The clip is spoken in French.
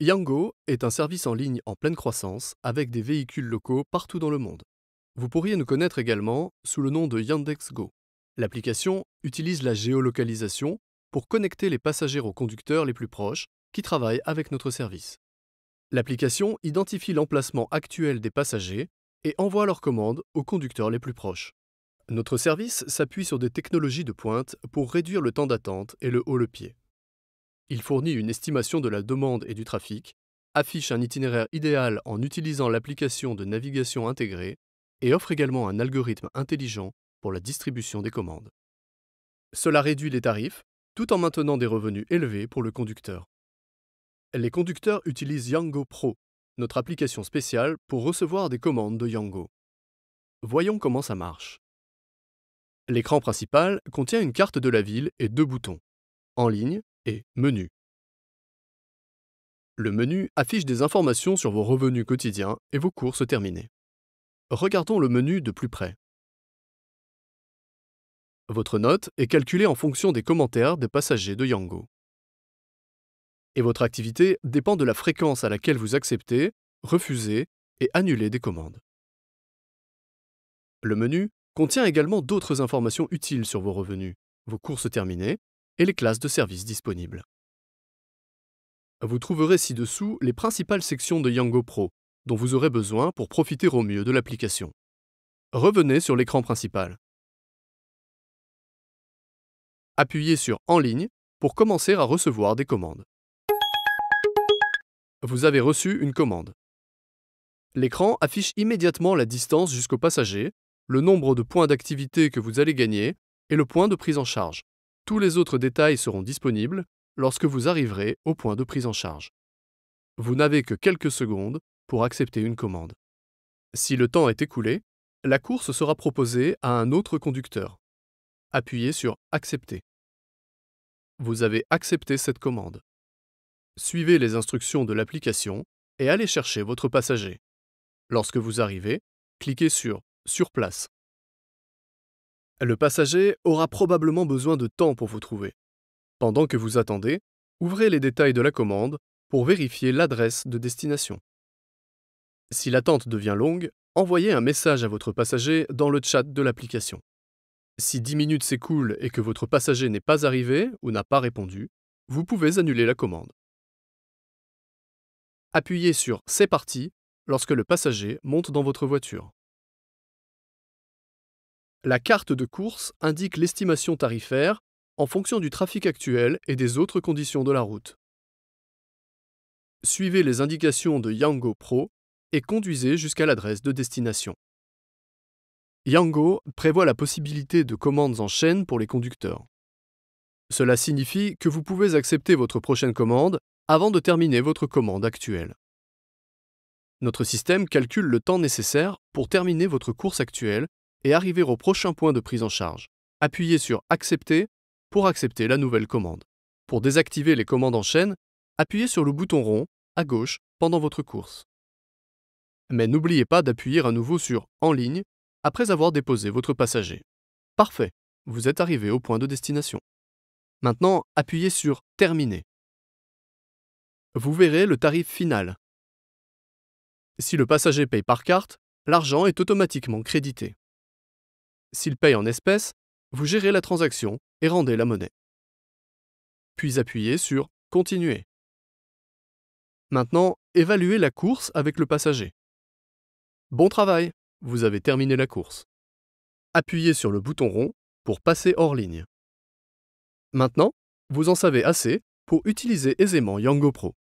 Yango est un service en ligne en pleine croissance avec des véhicules locaux partout dans le monde. Vous pourriez nous connaître également sous le nom de Yandex Go. L'application utilise la géolocalisation pour connecter les passagers aux conducteurs les plus proches qui travaillent avec notre service. L'application identifie l'emplacement actuel des passagers et envoie leurs commandes aux conducteurs les plus proches. Notre service s'appuie sur des technologies de pointe pour réduire le temps d'attente et le haut le pied. Il fournit une estimation de la demande et du trafic, affiche un itinéraire idéal en utilisant l'application de navigation intégrée et offre également un algorithme intelligent pour la distribution des commandes. Cela réduit les tarifs tout en maintenant des revenus élevés pour le conducteur. Les conducteurs utilisent Yango Pro, notre application spéciale pour recevoir des commandes de Yango. Voyons comment ça marche. L'écran principal contient une carte de la ville et deux boutons. En ligne, et Menu. Le menu affiche des informations sur vos revenus quotidiens et vos courses terminées. Regardons le menu de plus près. Votre note est calculée en fonction des commentaires des passagers de Yango. Et votre activité dépend de la fréquence à laquelle vous acceptez, refusez et annulez des commandes. Le menu contient également d'autres informations utiles sur vos revenus, vos courses terminées, et les classes de services disponibles. Vous trouverez ci-dessous les principales sections de Yango Pro dont vous aurez besoin pour profiter au mieux de l'application. Revenez sur l'écran principal. Appuyez sur En ligne pour commencer à recevoir des commandes. Vous avez reçu une commande. L'écran affiche immédiatement la distance jusqu'au passager, le nombre de points d'activité que vous allez gagner et le point de prise en charge. Tous les autres détails seront disponibles lorsque vous arriverez au point de prise en charge. Vous n'avez que quelques secondes pour accepter une commande. Si le temps est écoulé, la course sera proposée à un autre conducteur. Appuyez sur Accepter. Vous avez accepté cette commande. Suivez les instructions de l'application et allez chercher votre passager. Lorsque vous arrivez, cliquez sur Sur place. Le passager aura probablement besoin de temps pour vous trouver. Pendant que vous attendez, ouvrez les détails de la commande pour vérifier l'adresse de destination. Si l'attente devient longue, envoyez un message à votre passager dans le chat de l'application. Si 10 minutes s'écoulent et que votre passager n'est pas arrivé ou n'a pas répondu, vous pouvez annuler la commande. Appuyez sur C'est parti lorsque le passager monte dans votre voiture. La carte de course indique l'estimation tarifaire en fonction du trafic actuel et des autres conditions de la route. Suivez les indications de Yango Pro et conduisez jusqu'à l'adresse de destination. Yango prévoit la possibilité de commandes en chaîne pour les conducteurs. Cela signifie que vous pouvez accepter votre prochaine commande avant de terminer votre commande actuelle. Notre système calcule le temps nécessaire pour terminer votre course actuelle et arriver au prochain point de prise en charge. Appuyez sur Accepter pour accepter la nouvelle commande. Pour désactiver les commandes en chaîne, appuyez sur le bouton rond à gauche pendant votre course. Mais n'oubliez pas d'appuyer à nouveau sur En ligne après avoir déposé votre passager. Parfait, vous êtes arrivé au point de destination. Maintenant, appuyez sur Terminer. Vous verrez le tarif final. Si le passager paye par carte, l'argent est automatiquement crédité. S'il paye en espèces, vous gérez la transaction et rendez la monnaie. Puis appuyez sur Continuer. Maintenant, évaluez la course avec le passager. Bon travail, vous avez terminé la course. Appuyez sur le bouton rond pour passer hors ligne. Maintenant, vous en savez assez pour utiliser aisément Yango Pro.